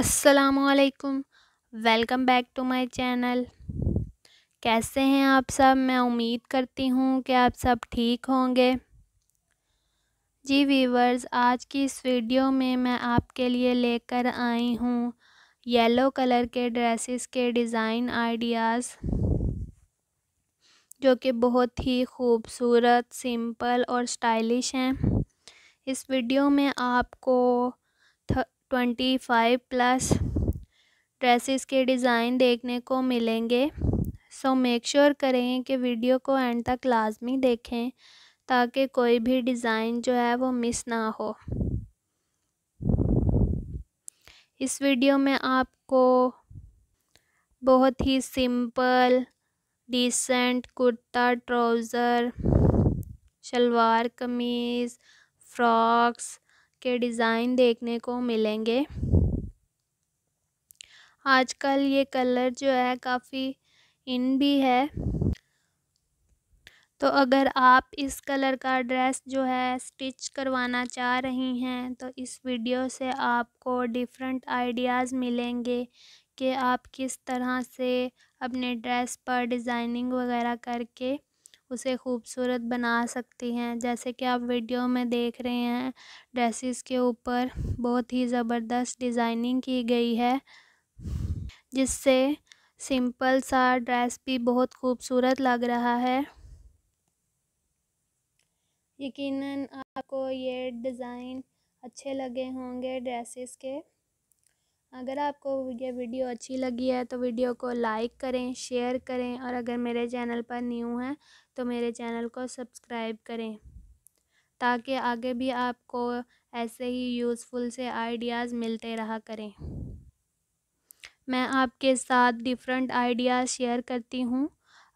असलकुम welcome back to my channel कैसे हैं आप सब मैं उम्मीद करती हूँ कि आप सब ठीक होंगे जी वीवर्स आज की इस वीडियो में मैं आपके लिए लेकर आई हूँ येलो कलर के ड्रेसेस के डिज़ाइन आइडियाज़ जो कि बहुत ही खूबसूरत सिंपल और स्टाइलिश हैं इस वीडियो में आपको ट्वेंटी फाइव प्लस ड्रेसेस के डिज़ाइन देखने को मिलेंगे सो मेक श्योर करें कि वीडियो को एंड तक लाजमी देखें ताकि कोई भी डिज़ाइन जो है वो मिस ना हो इस वीडियो में आपको बहुत ही simple decent kurta trouser shalwar kameez frocks के डिज़ाइन देखने को मिलेंगे आजकल ये कलर जो है काफ़ी इन भी है तो अगर आप इस कलर का ड्रेस जो है स्टिच करवाना चाह रही हैं तो इस वीडियो से आपको डिफरेंट आइडियाज़ मिलेंगे कि आप किस तरह से अपने ड्रेस पर डिज़ाइनिंग वगैरह करके उसे खूबसूरत बना सकती हैं जैसे कि आप वीडियो में देख रहे हैं ड्रेसेस के ऊपर बहुत ही ज़बरदस्त डिज़ाइनिंग की गई है जिससे सिंपल सा ड्रेस भी बहुत खूबसूरत लग रहा है यकीनन आपको ये डिज़ाइन अच्छे लगे होंगे ड्रेसेस के अगर आपको यह वीडियो अच्छी लगी है तो वीडियो को लाइक करें शेयर करें और अगर मेरे चैनल पर न्यू हैं तो मेरे चैनल को सब्सक्राइब करें ताकि आगे भी आपको ऐसे ही यूज़फुल से आइडियाज़ मिलते रहा करें मैं आपके साथ डिफरेंट आइडियाज़ शेयर करती हूँ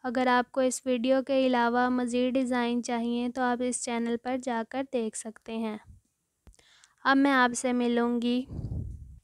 अगर आपको इस वीडियो के अलावा मज़ीद डिज़ाइन चाहिए तो आप इस चैनल पर जाकर देख सकते हैं अब मैं आपसे मिलूँगी